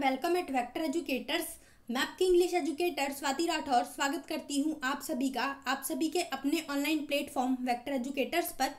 welcome eight vector educators मैं आपकी English educator Swati Rathore स्वागत करती हूँ आप सभी का आप सभी के अपने ऑनलाइन प्लेटफॉर्म वेक्टर एजुकेटर्स पर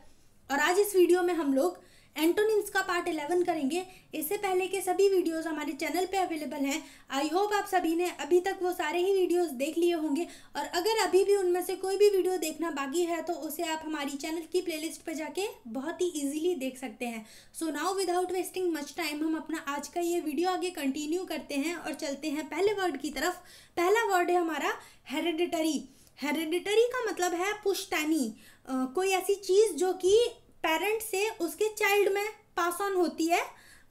और आज इस वीडियो में हम लोग एंटोनिम्स का पार्ट इलेवन करेंगे इससे पहले के सभी वीडियोस हमारे चैनल पे अवेलेबल हैं आई होप आप सभी ने अभी तक वो सारे ही वीडियोस देख लिए होंगे और अगर अभी भी उनमें से कोई भी वीडियो देखना बाकी है तो उसे आप हमारी चैनल की प्लेलिस्ट पर जाके बहुत ही ईजिली देख सकते हैं so now without wasting much time हम अपना आज का ये वीडियो आगे कंटिन्यू करते हैं और चलते हैं पहले वर्ड की तरफ पहला वर्ड है हमारा हेरिडिटरी हेरिडिटरी का मतलब है पुश्तैनी कोई ऐसी चीज़ जो कि पेरेंट से उसके चाइल्ड में पास ऑन होती है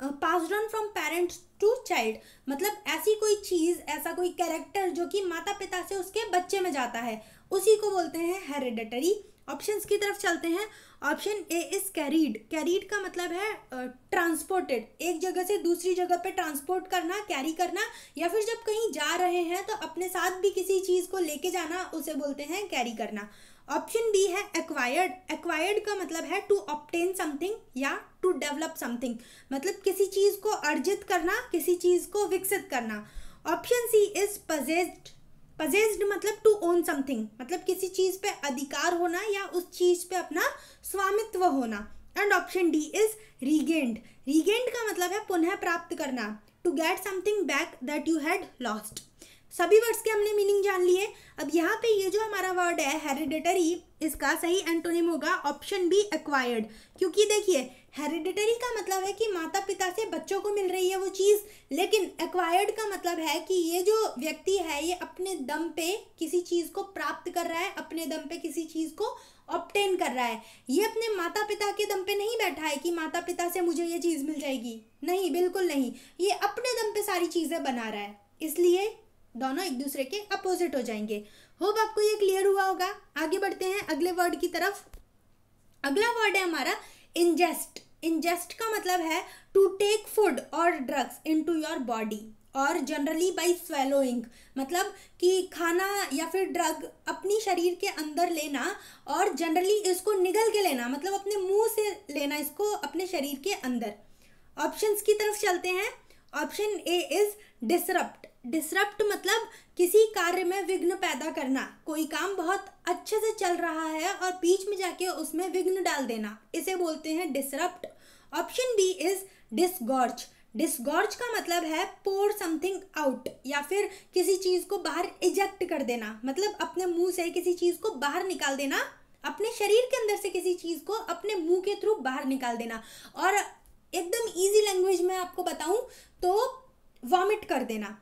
pass on from parents to child मतलब ऐसी कोई चीज़ ऐसा कोई कैरेक्टर जो कि माता पिता से उसके बच्चे में जाता है उसी को बोलते हैं हेरिडेटरी ऑप्शन की तरफ चलते हैं option A is carried carried का मतलब है ट्रांसपोर्टेड uh, एक जगह से दूसरी जगह पे ट्रांसपोर्ट करना कैरी करना या फिर जब कहीं जा रहे हैं तो अपने साथ भी किसी चीज़ को लेके जाना उसे बोलते हैं कैरी करना ऑप्शन बी है एक्वायर्ड एक्वायर्ड का मतलब है टू ऑप्टेन समथिंग या टू डेवलप समथिंग मतलब किसी चीज़ को अर्जित करना किसी चीज़ को विकसित करना option C is possessed possessed मतलब टू ओन समथिंग मतलब किसी चीज़ पे अधिकार होना या उस चीज़ पे अपना स्वामित्व होना and option D is regained regained का मतलब है पुनः प्राप्त करना to get something back that you had lost सभी वर्ड्स के हमने मीनिंग जान लिए अब यहाँ पे ये जो हमारा वर्ड है हेरिडेटरी इसका सही एंटोनिम होगा ऑप्शन बी एक्वायर्ड क्योंकि देखिए हेरिडेटरी का मतलब है कि माता पिता से बच्चों को मिल रही है वो चीज़ लेकिन एक्वायर्ड का मतलब है कि ये जो व्यक्ति है ये अपने दम पे किसी चीज़ को प्राप्त कर रहा है अपने दम पे किसी चीज़ को ऑप्टेन कर रहा है ये अपने माता पिता के दम पे नहीं बैठा है कि माता पिता से मुझे ये चीज़ मिल जाएगी नहीं बिल्कुल नहीं ये अपने दम पे सारी चीज़ें बना रहा है इसलिए दोनों एक दूसरे के अपोजिट हो जाएंगे होप आपको ये क्लियर हुआ होगा आगे बढ़ते हैं अगले वर्ड की तरफ अगला वर्ड है हमारा इंजेस्ट इंजेस्ट का मतलब है टू टेक फूड और ड्रग्स टू योर बॉडी और जनरली बाय स्वेलोइंग मतलब कि खाना या फिर ड्रग अपनी शरीर के अंदर लेना और जनरली इसको निगल के लेना मतलब अपने मुंह से लेना इसको अपने शरीर के अंदर ऑप्शंस की तरफ चलते हैं option A is disrupt disrupt मतलब किसी कार्य में विघ्न पैदा करना कोई काम बहुत अच्छे से चल रहा है और बीच में जाके उसमें विघ्न डाल देना इसे बोलते हैं disrupt option B is disgorge disgorge का मतलब है पोर समथिंग आउट या फिर किसी चीज़ को बाहर इजेक्ट कर देना मतलब अपने मुंह से किसी चीज़ को बाहर निकाल देना अपने शरीर के अंदर से किसी चीज़ को अपने मुंह के थ्रू बाहर निकाल देना और एकदम इजी लैंग्वेज में आपको बताऊं तो वॉमिट कर देना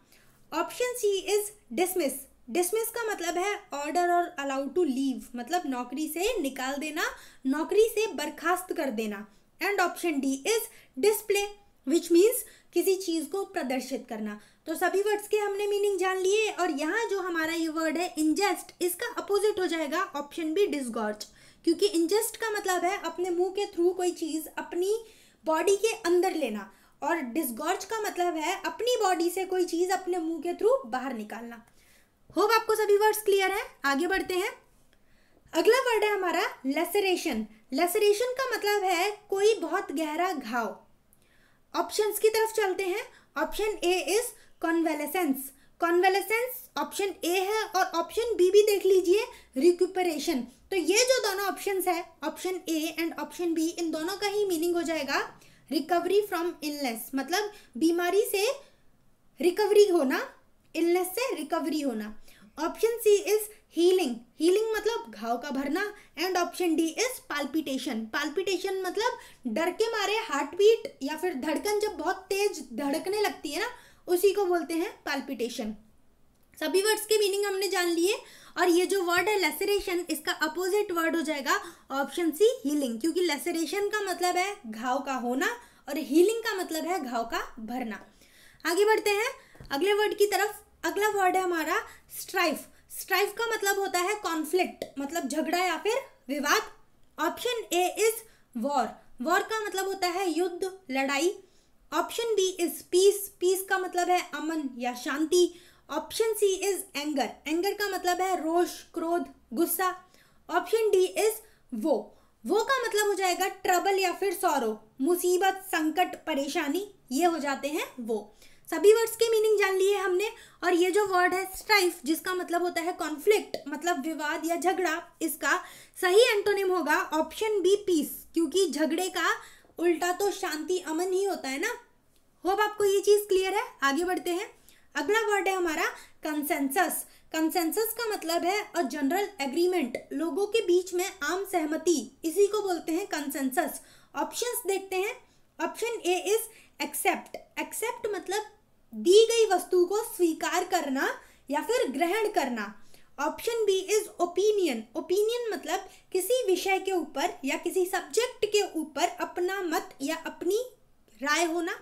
option C is dismiss dismiss का मतलब है ऑर्डर और अलाउड टू लीव मतलब नौकरी से निकाल देना नौकरी से बर्खास्त कर देना and option D is display which means किसी चीज़ को प्रदर्शित करना तो सभी वर्ड्स के हमने मीनिंग जान लिए और यहाँ जो हमारा ये वर्ड है इंजेस्ट इसका अपोजिट हो जाएगा ऑप्शन बी डिसगॉर्ज क्योंकि इंजेस्ट का मतलब है अपने मुंह के थ्रू कोई चीज़ अपनी बॉडी के अंदर लेना और डिसगॉर्ज का मतलब है अपनी बॉडी से कोई चीज़ अपने मुंह के थ्रू बाहर निकालना होप आपको सभी वर्ड्स क्लियर है आगे बढ़ते हैं अगला वर्ड है हमारा लेसरेशन लेसरेशन का मतलब है कोई बहुत गहरा घाव ऑप्शंस की तरफ चलते हैं option A is convalescence convalescence option A है और ऑप्शन बी भी देख लीजिए रिक्यूपरेशन तो ये जो दोनों ऑप्शंस है option A and option B इन दोनों का ही मीनिंग हो जाएगा रिकवरी फ्रॉम इलनेस मतलब बीमारी से रिकवरी होना इलनेस से रिकवरी होना option C is healing healing मतलब घाव का भरना and option D is palpitation palpitation मतलब डर के मारे हार्ट बीट या फिर धड़कन जब बहुत तेज धड़कने लगती है ना उसी को बोलते हैं पाल्पिटेशन सभी वर्ड्स के मीनिंग हमने जान लिए और ये जो वर्ड है लेसरेशन इसका अपोजिट वर्ड हो जाएगा ऑप्शन सी हीलिंग क्योंकि लेसरेशन का मतलब है घाव का होना और हीलिंग का मतलब है घाव का भरना आगे बढ़ते हैं अगले वर्ड की तरफ अगला वर्ड है हमारा स्ट्राइफ स्ट्राइफ का मतलब होता है कॉन्फ्लिक्ट मतलब झगड़ा या फिर विवाद option A is war war का मतलब होता है युद्ध लड़ाई option B is peace peace का मतलब है अमन या शांति option C is anger anger का मतलब है रोष क्रोध गुस्सा ऑप्शन डी इज वो वो का मतलब हो जाएगा ट्रबल या फिर सौरव मुसीबत संकट परेशानी ये हो जाते हैं वो सभी वर्ड्स के मीनिंग जान लिए हमने और ये जो वर्ड है स्ट्राइफ जिसका मतलब होता है कॉन्फ्लिक्ट मतलब विवाद या झगड़ा इसका सही एंटोनिम होगा ऑप्शन बी पीस क्योंकि झगड़े का उल्टा तो शांति अमन ही होता है ना होप आपको ये चीज़ क्लियर है आगे बढ़ते हैं अगला वर्ड है हमारा कंसेंसस कंसेंसस का मतलब है अ जनरल एग्रीमेंट लोगों के बीच में आम सहमति इसी को बोलते हैं कंसेंसस ऑप्शंस देखते हैं option A is accept accept मतलब दी गई वस्तु को स्वीकार करना या फिर ग्रहण करना option B is opinion opinion मतलब किसी विषय के ऊपर या किसी सब्जेक्ट के ऊपर अपना मत या अपनी राय होना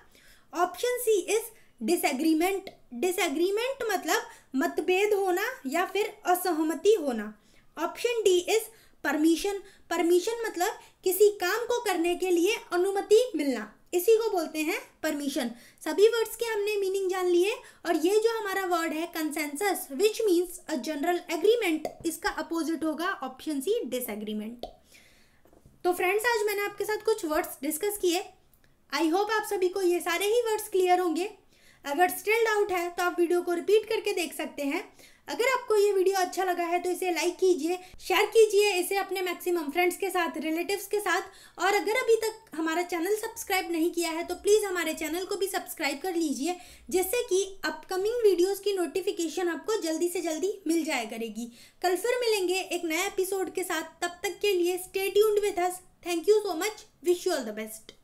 option C is disagreement disagreement मतलब मतभेद होना या फिर असहमति होना option D is permission permission मतलब किसी काम को करने के लिए अनुमति मिलना इसी को बोलते हैं परमिशन सभी वर्ड्स के हमने मीनिंग जान लिए और ये जो हमारा वर्ड है consensus which means a general agreement इसका अपोजिट होगा ऑप्शन सी डिसएग्रीमेंट तो फ्रेंड्स आज मैंने आपके साथ कुछ वर्ड्स डिस्कस किए आई होप आप सभी को ये सारे ही वर्ड्स क्लियर होंगे अगर स्टिल डाउट है तो आप वीडियो को रिपीट करके देख सकते हैं अगर आपको ये वीडियो अच्छा लगा है तो इसे लाइक कीजिए शेयर कीजिए इसे अपने मैक्सिमम फ्रेंड्स के साथ रिलेटिव्स के साथ और अगर अभी तक हमारा चैनल सब्सक्राइब नहीं किया है तो प्लीज़ हमारे चैनल को भी सब्सक्राइब कर लीजिए जिससे कि अपकमिंग वीडियोस की नोटिफिकेशन आपको जल्दी से जल्दी मिल जाया करेगी कल फिर मिलेंगे एक नया एपिसोड के साथ तब तक के लिए stay tuned with thank you so much wish you all the best